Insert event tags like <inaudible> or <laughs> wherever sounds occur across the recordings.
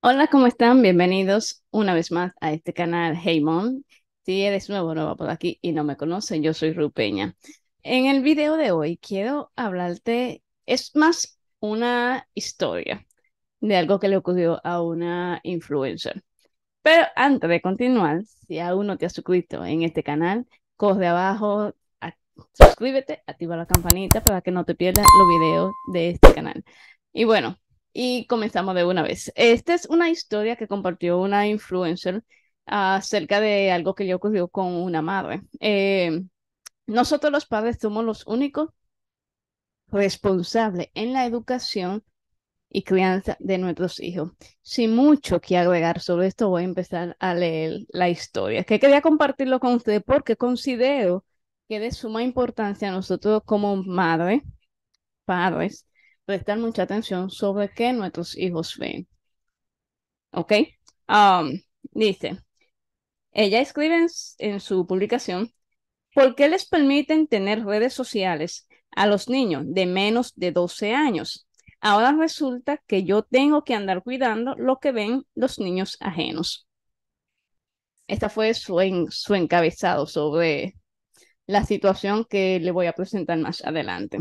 Hola, ¿cómo están? Bienvenidos una vez más a este canal Hey Si eres nuevo o nueva por aquí y no me conocen, yo soy Rupeña. En el video de hoy quiero hablarte, es más una historia de algo que le ocurrió a una influencer. Pero antes de continuar, si aún no te has suscrito en este canal, corre abajo, suscríbete, activa la campanita para que no te pierdas los videos de este canal. Y bueno, y comenzamos de una vez. Esta es una historia que compartió una influencer ah, acerca de algo que le ocurrió con una madre. Eh, nosotros los padres somos los únicos responsables en la educación y crianza de nuestros hijos. Sin mucho que agregar sobre esto, voy a empezar a leer la historia, que quería compartirlo con ustedes porque considero que de suma importancia a nosotros como madre, padres, prestar mucha atención sobre qué nuestros hijos ven. ¿Ok? Um, dice, ella escribe en, su publicación, ¿por qué les permiten tener redes sociales a los niños de menos de 12 años? Ahora resulta que yo tengo que andar cuidando lo que ven los niños ajenos. Esta fue su encabezado sobre la situación que le voy a presentar más adelante.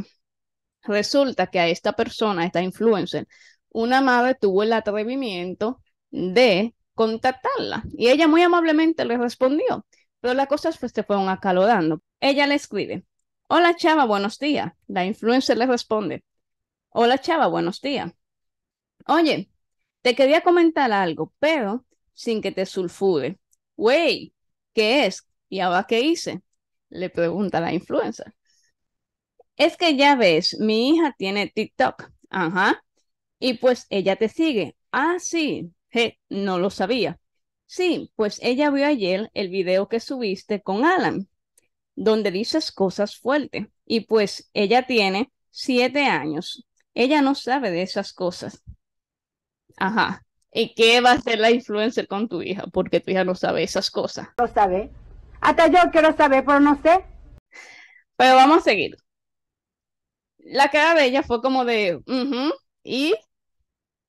Resulta que a esta persona, a esta influencer, una madre tuvo el atrevimiento de contactarla y ella muy amablemente le respondió, pero las cosas pues se fueron acalorando. Ella le escribe, hola chava, buenos días. La influencer le responde, hola chava, buenos días. Oye, te quería comentar algo, pero sin que te sulfure. Wey, ¿qué es? ¿Y ahora qué hice? Le pregunta la influencer es que ya ves, mi hija tiene TikTok. Ajá. Y pues ella te sigue. Ah, sí. no lo sabía. Sí, pues ella vio ayer el video que subiste con Alan, donde dices cosas fuertes. Y pues ella tiene siete años. Ella no sabe de esas cosas. Ajá. ¿Y qué va a hacer la influencer con tu hija? Porque tu hija no sabe esas cosas. No sabe. Hasta yo quiero saber, pero no sé. Pero vamos a seguir la cara de ella fue como de, y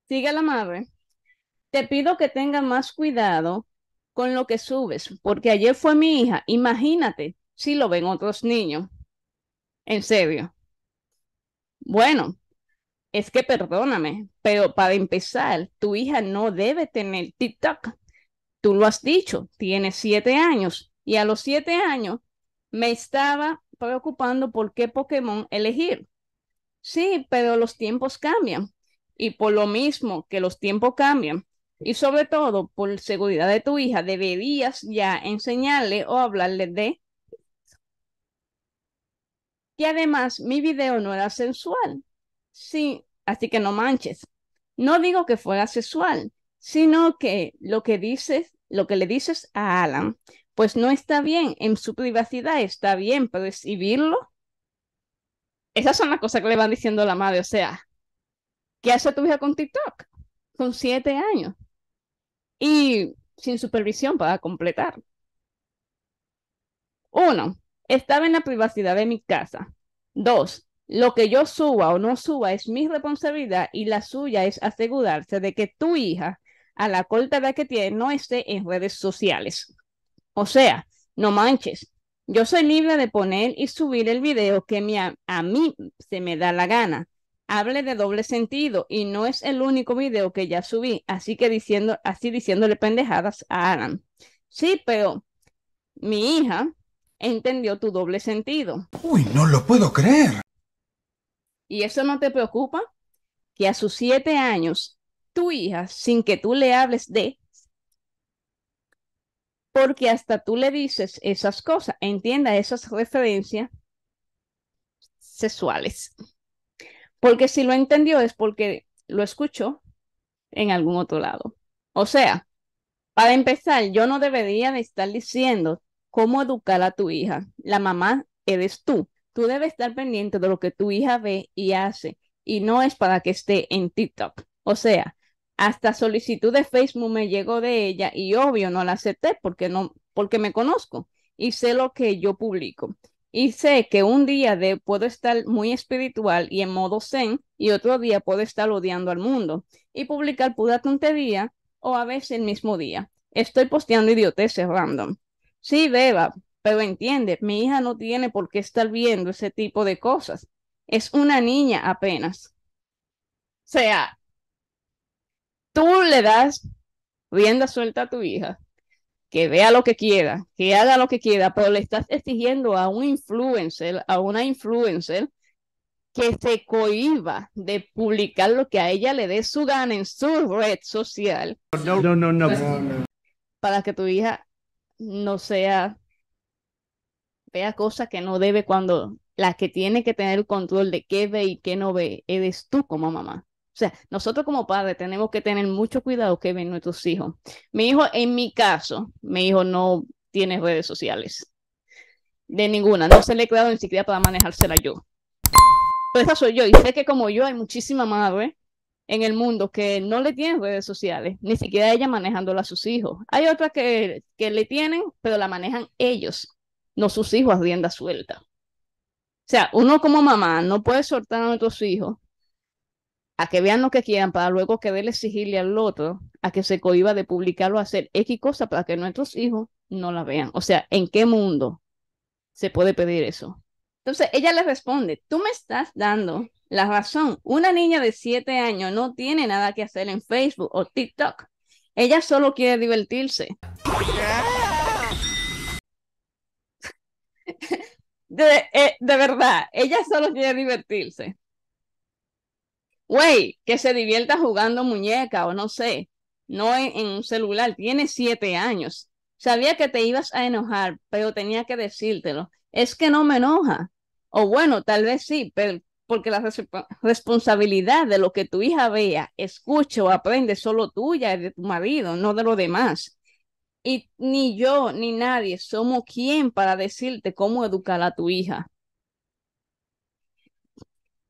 sigue la madre. Te pido que tenga más cuidado con lo que subes, porque ayer fue mi hija. Imagínate si lo ven otros niños. En serio. Bueno, es que perdóname, pero para empezar, tu hija no debe tener TikTok. Tú lo has dicho, tiene siete años y a los siete años me estaba preocupando por qué Pokémon elegir. Sí, pero los tiempos cambian y por lo mismo que los tiempos cambian y sobre todo por seguridad de tu hija, deberías ya enseñarle o hablarle de... Y además mi video no era sensual, sí, así que no manches. No digo que fuera sexual, sino que lo que dices, lo que le dices a Alan, pues no está bien, en su privacidad está bien, pero exhibirlo esas son las cosas que le van diciendo la madre. O sea, ¿qué hace tu hija con TikTok? Con siete años. Y sin supervisión para completar. Uno, estaba en la privacidad de mi casa. Dos, lo que yo suba o no suba es mi responsabilidad y la suya es asegurarse de que tu hija, a la corta edad que tiene, no esté en redes sociales. O sea, no manches, yo soy libre de poner y subir el video que a, mí se me da la gana. Hable de doble sentido y no es el único video que ya subí, así que diciendo, así diciéndole pendejadas a Alan. Sí, pero mi hija entendió tu doble sentido. Uy, no lo puedo creer. ¿Y eso no te preocupa? Que a sus siete años, tu hija, sin que tú le hables de, porque hasta tú le dices esas cosas, entienda esas referencias sexuales. Porque si lo entendió es porque lo escuchó en algún otro lado. O sea, para empezar, yo no debería de estar diciendo cómo educar a tu hija. La mamá eres tú. Tú debes estar pendiente de lo que tu hija ve y hace y no es para que esté en TikTok. O sea, hasta solicitud de Facebook me llegó de ella y obvio no la acepté porque no, porque me conozco y sé lo que yo publico. Y sé que un día de, puedo estar muy espiritual y en modo zen y otro día puedo estar odiando al mundo y publicar pura tontería o a veces el mismo día. Estoy posteando idioteces random. Sí, Beba, pero entiende, mi hija no tiene por qué estar viendo ese tipo de cosas. Es una niña apenas. O sea, tú le das rienda suelta a tu hija, que vea lo que quiera, que haga lo que quiera, pero le estás exigiendo a un influencer, a una influencer, que se cohiba de publicar lo que a ella le dé su gana en su red social. No, no, no, Para que tu hija no sea, vea cosas que no debe cuando la que tiene que tener el control de qué ve y qué no ve eres tú como mamá. O sea, nosotros como padres tenemos que tener mucho cuidado que ven nuestros hijos. Mi hijo, en mi caso, mi hijo no tiene redes sociales. De ninguna. No se le he creado ni siquiera para manejársela yo. Pero esa soy yo. Y sé que como yo hay muchísima madre en el mundo que no le tienen redes sociales, ni siquiera ella manejándola a sus hijos. Hay otras que, que le tienen, pero la manejan ellos, no sus hijos a rienda suelta. O sea, uno como mamá no puede soltar a nuestros hijos a que vean lo que quieran para luego déle exigirle al otro a que se cohiba de publicarlo, hacer X cosa para que nuestros hijos no la vean. O sea, ¿en qué mundo se puede pedir eso? Entonces ella le responde, tú me estás dando la razón. Una niña de 7 años no tiene nada que hacer en Facebook o TikTok. Ella solo quiere divertirse. <laughs> Eh, de verdad, ella solo quiere divertirse güey, que se divierta jugando muñeca o no sé, no en, un celular, tiene siete años. Sabía que te ibas a enojar, pero tenía que decírtelo. Es que no me enoja. O bueno, tal vez sí, pero porque la responsabilidad de lo que tu hija vea, escuche o aprende solo tuya y de tu marido, no de los demás. Y ni yo ni nadie somos quien para decirte cómo educar a tu hija.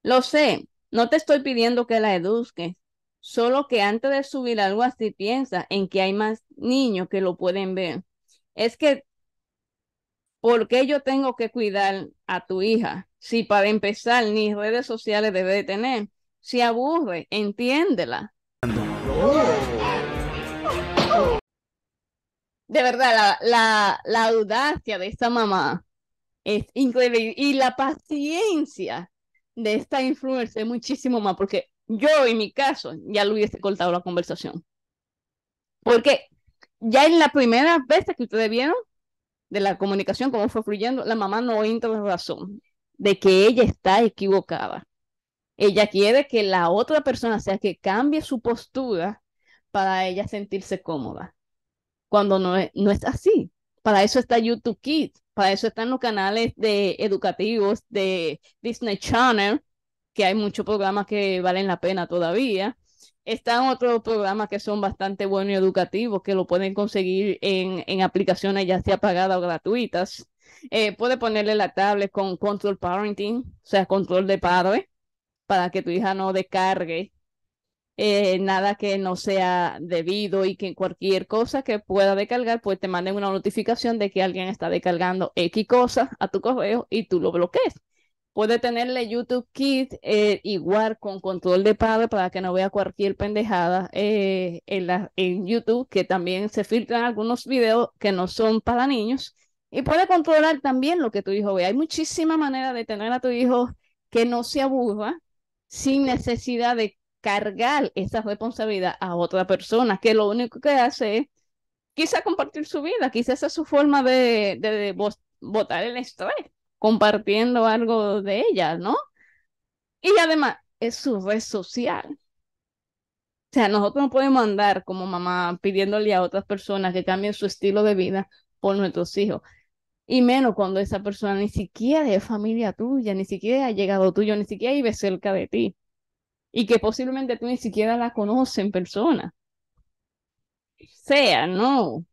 Lo sé, no te estoy pidiendo que la eduques. solo que antes de subir algo así piensa en que hay más niños que lo pueden ver. Es que, ¿por qué yo tengo que cuidar a tu hija? Si para empezar ni redes sociales debe de tener, si aburre, entiéndela. De verdad, la, la, la audacia de esta mamá es increíble y la paciencia de esta influencer muchísimo más, porque yo en mi caso ya le hubiese cortado la conversación. Porque ya en la primera vez que ustedes vieron de la comunicación, cómo fue fluyendo, la mamá no entra la razón de que ella está equivocada. Ella quiere que la otra persona sea que cambie su postura para ella sentirse cómoda. Cuando no es, no es así. Para eso está YouTube Kids para eso están los canales de educativos de Disney Channel, que hay muchos programas que valen la pena todavía. Están otros programas que son bastante buenos y educativos, que lo pueden conseguir en, aplicaciones ya sea pagadas o gratuitas. Eh, puede ponerle la tablet con control parenting, o sea, control de padre, para que tu hija no descargue eh, nada que no sea debido y que cualquier cosa que pueda descargar, pues te manden una notificación de que alguien está descargando X cosa a tu correo y tú lo bloquees. Puede tenerle YouTube Kit eh, igual con control de padre para que no vea cualquier pendejada eh, en, la, en YouTube, que también se filtran algunos videos que no son para niños. Y puede controlar también lo que tu hijo ve. Hay muchísimas maneras de tener a tu hijo que no se aburra sin necesidad de cargar esa responsabilidad a otra persona, que lo único que hace es quizá compartir su vida, quizá esa es su forma de, de, el estrés, compartiendo algo de ella, ¿no? Y además es su red social. O sea, nosotros no podemos andar como mamá pidiéndole a otras personas que cambien su estilo de vida por nuestros hijos. Y menos cuando esa persona ni siquiera es familia tuya, ni siquiera ha llegado tuyo, ni siquiera vive cerca de ti y que posiblemente tú ni siquiera la conoces en persona. Sea, no.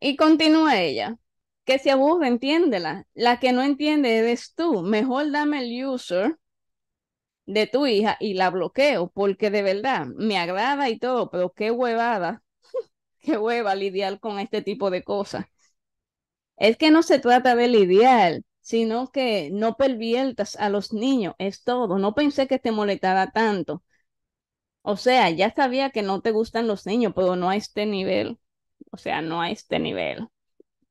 Y continúa ella. Que se aburre, entiéndela. La que no entiende eres tú. Mejor dame el user de tu hija y la bloqueo, porque de verdad me agrada y todo, pero qué huevada, <laughs> qué hueva lidiar con este tipo de cosas. Es que no se trata de lidiar, sino que no perviertas a los niños, es todo. No pensé que te molestara tanto. O sea, ya sabía que no te gustan los niños, pero no a este nivel. O sea, no a este nivel.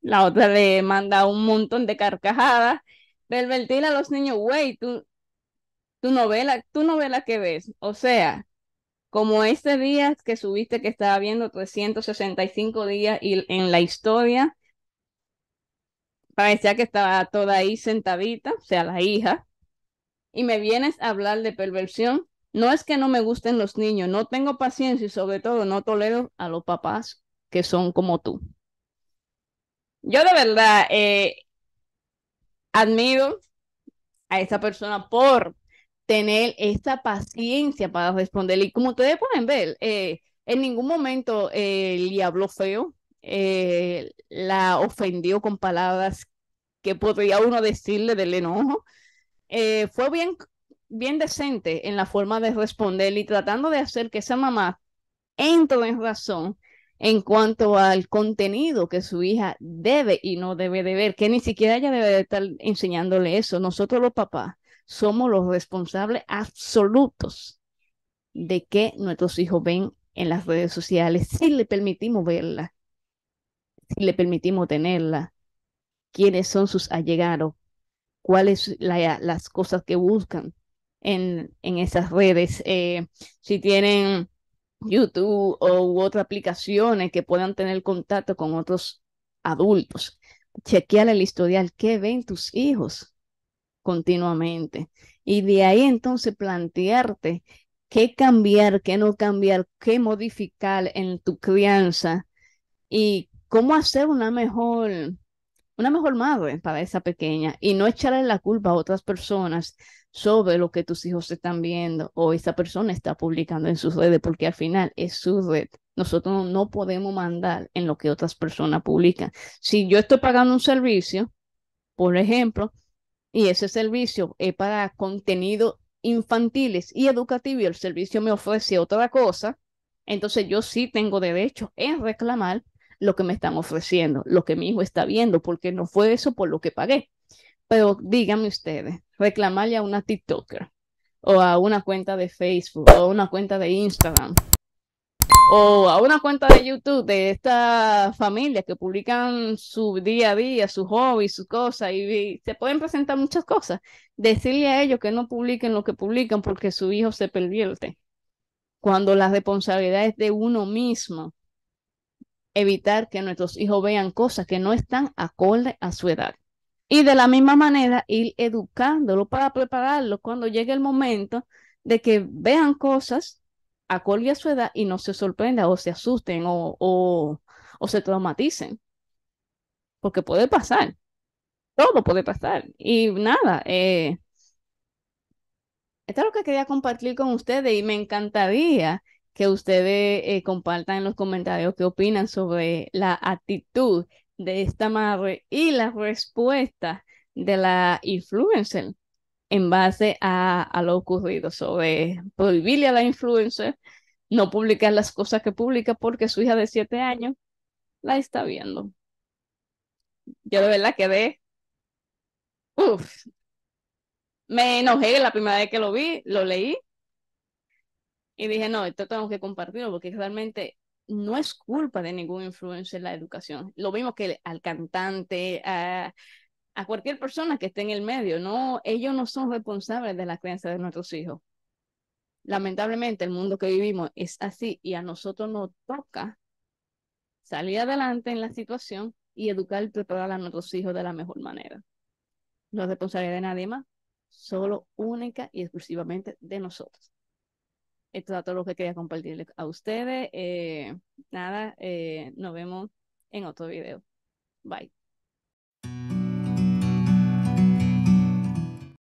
La otra le manda un montón de carcajadas. Pervertir a los niños, güey, tú, tu novela, tu novela que ves. O sea, como este día que subiste que estaba viendo 365 días y, en la historia, decía que estaba toda ahí sentadita, o sea, la hija. Y me vienes a hablar de perversión. No es que no me gusten los niños, no tengo paciencia y sobre todo no tolero a los papás que son como tú. Yo de verdad eh, admiro a esta persona por tener esta paciencia para responder. Y como ustedes pueden ver, eh, en ningún momento eh, le habló feo, la ofendió con palabras que podría uno decirle del enojo, eh, fue bien, bien decente en la forma de responder y tratando de hacer que esa mamá entre en razón en cuanto al contenido que su hija debe y no debe de ver, que ni siquiera ella debe estar enseñándole eso. Nosotros los papás somos los responsables absolutos de que nuestros hijos ven en las redes sociales, si le permitimos verla, si le permitimos tenerla, quiénes son sus allegados, cuáles son las cosas que buscan en, en esas redes, eh, si tienen YouTube o, u otras aplicaciones que puedan tener contacto con otros adultos. Chequear el historial, qué ven tus hijos continuamente. Y de ahí entonces plantearte qué cambiar, qué no cambiar, qué modificar en tu crianza y cómo hacer una mejor una mejor madre para esa pequeña y no echarle la culpa a otras personas sobre lo que tus hijos están viendo o esa persona está publicando en sus redes, porque al final es su red. Nosotros no podemos mandar en lo que otras personas publican. Si yo estoy pagando un servicio, por ejemplo, y ese servicio es para contenido infantiles y educativo y el servicio me ofrece otra cosa, entonces yo sí tengo derecho en reclamar lo que me están ofreciendo, lo que mi hijo está viendo, porque no fue eso por lo que pagué. Pero díganme ustedes, reclamarle a una TikToker o a una cuenta de Facebook o a una cuenta de Instagram o a una cuenta de YouTube de esta familia que publican su día a día, su hobby, su cosa, y, se pueden presentar muchas cosas. Decirle a ellos que no publiquen lo que publican porque su hijo se pervierte, cuando la responsabilidad es de uno mismo evitar que nuestros hijos vean cosas que no están acorde a su edad. Y de la misma manera, ir educándolo para prepararlo cuando llegue el momento de que vean cosas acorde a su edad y no se sorprendan o se asusten o, o, se traumaticen. Porque puede pasar. Todo puede pasar. Y nada, eh, esto es lo que quería compartir con ustedes y me encantaría que ustedes eh, compartan en los comentarios qué opinan sobre la actitud de esta madre y la respuesta de la influencer en base a, lo ocurrido sobre prohibirle a la influencer no publicar las cosas que publica porque su hija de 7 años la está viendo. Yo de verdad quedé. Uf. Me enojé la primera vez que lo vi, lo leí y dije, no, esto tenemos que compartirlo porque realmente no es culpa de ningún influencer la educación. Lo mismo que al cantante, a, cualquier persona que esté en el medio, no, ellos no son responsables de la crianza de nuestros hijos. Lamentablemente el mundo que vivimos es así y a nosotros nos toca salir adelante en la situación y educar y preparar a nuestros hijos de la mejor manera. No es responsabilidad de nadie más, solo única y exclusivamente de nosotros. Esto es todo lo que quería compartirles a ustedes. Eh, nada, eh, nos vemos en otro video. Bye.